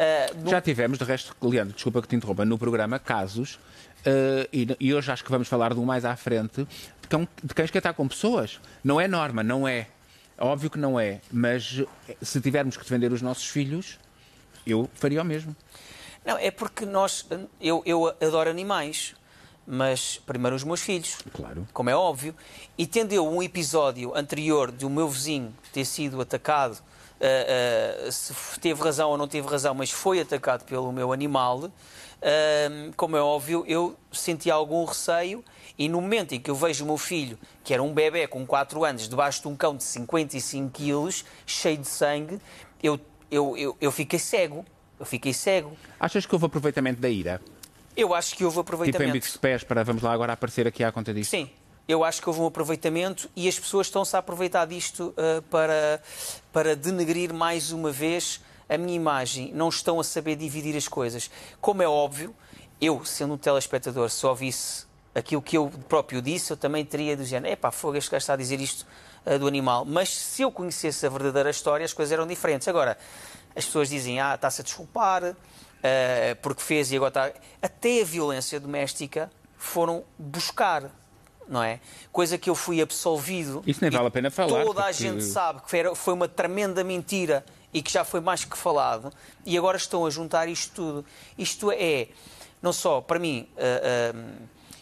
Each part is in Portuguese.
Uh, Já tivemos, de resto, Leandro, desculpa que te interrompa, no programa casos, uh, e, e hoje acho que vamos falar de um mais à frente, de, cão, de cães que atacam pessoas. Não é norma, não é. Óbvio que não é, mas eh, se tivermos que defender os nossos filhos, eu faria o mesmo. Não, é porque nós. Eu, eu adoro animais, mas primeiro os meus filhos. Claro. Como é óbvio. E tendo eu um episódio anterior de um meu vizinho ter sido atacado eh, eh, se teve razão ou não teve razão, mas foi atacado pelo meu animal, ehm, como é óbvio, eu senti algum receio e no momento em que eu vejo o meu filho, que era um bebê com 4 anos, debaixo de um cão de 55 quilos, cheio de sangue, eu, eu, eu, eu fiquei cego. Eu fiquei cego. Achas que houve aproveitamento da ira? Eu acho que houve aproveitamento. Tipo em pés para vamos lá agora aparecer aqui à conta disso. Sim, eu acho que houve um aproveitamento e as pessoas estão-se a aproveitar disto uh, para, para denegrir mais uma vez a minha imagem. Não estão a saber dividir as coisas. Como é óbvio, eu, sendo um telespectador, se ouvisse aquilo que eu próprio disse, eu também teria dizer: "É epá, fogo, este gajo está a dizer isto uh, do animal. Mas se eu conhecesse a verdadeira história, as coisas eram diferentes. Agora, as pessoas dizem: ah, está-se a desculpar uh, porque fez e agora está. Até a violência doméstica foram buscar não é? Coisa que eu fui absolvido. Isso nem vale a pena falar. Toda porque... a gente sabe que foi uma tremenda mentira e que já foi mais que falado, e agora estão a juntar isto tudo. Isto é, não só, para mim, eh, eh,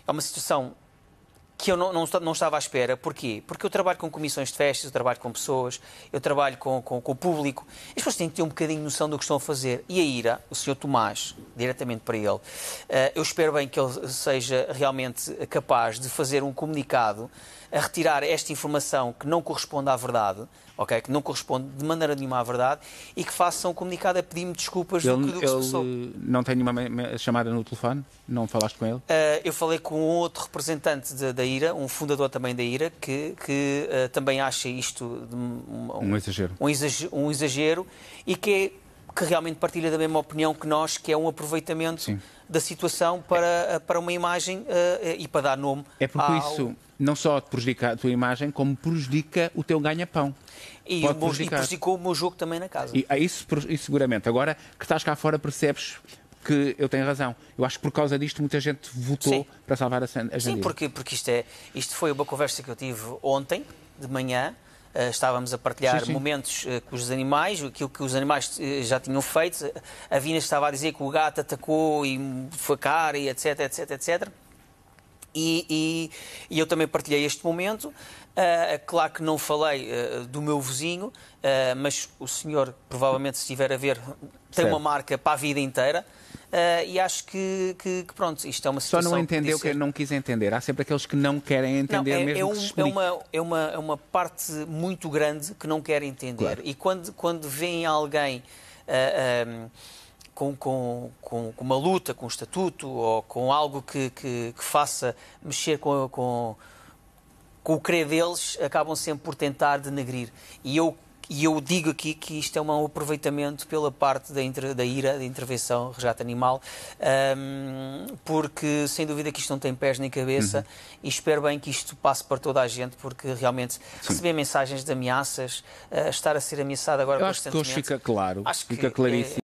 é uma situação que eu não, não, não, estava à espera. Porquê? Porque eu trabalho com comissões de festas, eu trabalho com pessoas, eu trabalho com, com, com o público. As pessoas têm que ter um bocadinho de noção do que estão a fazer. E a ira, o Sr. Tomás, diretamente para ele, eh, eu espero bem que ele seja realmente capaz de fazer um comunicado a retirar esta informação que não corresponde à verdade, ok? Que não corresponde de maneira nenhuma à verdade e que façam um comunicado a pedir-me desculpas ele, do que, do que ele se passou. não tem nenhuma chamada no telefone? Não falaste com ele? Eh, eu falei com outro representante da IRA, um fundador também da IRA, que, que uh, também acha isto um, um, um, exagero. Um, exagero, um exagero e que é que realmente partilha da mesma opinião que nós, que é um aproveitamento Sim. da situação para, eh, para uma imagem uh, e para dar nome. É porque ao... isso não só prejudica a tua imagem, como prejudica o teu ganha-pão. E, e prejudicou o meu jogo também na casa. E, é isso, isso seguramente. Agora que estás cá fora percebes que eu tenho razão. Eu acho que por causa disto muita gente votou Sim. para salvar a, a Sim, porque, porque isto, é, isto foi uma conversa que eu tive ontem, de manhã, Uh, estávamos a partilhar sim, sim. momentos uh, com os animais, aquilo que os animais uh, já tinham feito. A Vina estava a dizer que o gato atacou e foi cara e etc, etc, etc. E, e, e eu também partilhei este momento. claro que não falei do meu vizinho, mas o senhor, provavelmente, se estiver a ver, tem certo. uma marca para a vida inteira. Uh, e acho que, que, que, pronto, isto é uma situação. Só não entendeu que, que não quis entender. Há sempre aqueles que não querem entender não, é, mesmo. É, um, é, uma, é, uma, é uma parte muito grande que não quer entender. Claro. E quando, quando vem alguém. Uh, ah, um, ah, com, com, com, uma luta, com um estatuto ou com algo que, que, que faça mexer com, com, com o crer deles, acabam sempre por tentar denegrir. E eu e eu digo aqui que isto é um aproveitamento pela parte da, inter, da ira, da intervenção, resgate animal, um, porque sem dúvida que isto não tem pés nem cabeça uhum. e espero bem que isto passe para toda a gente, porque realmente Sim. receber mensagens de ameaças, uh, estar a ser ameaçada agora eu acho constantemente... Acho que hoje fica claro, acho fica é claríssimo. É,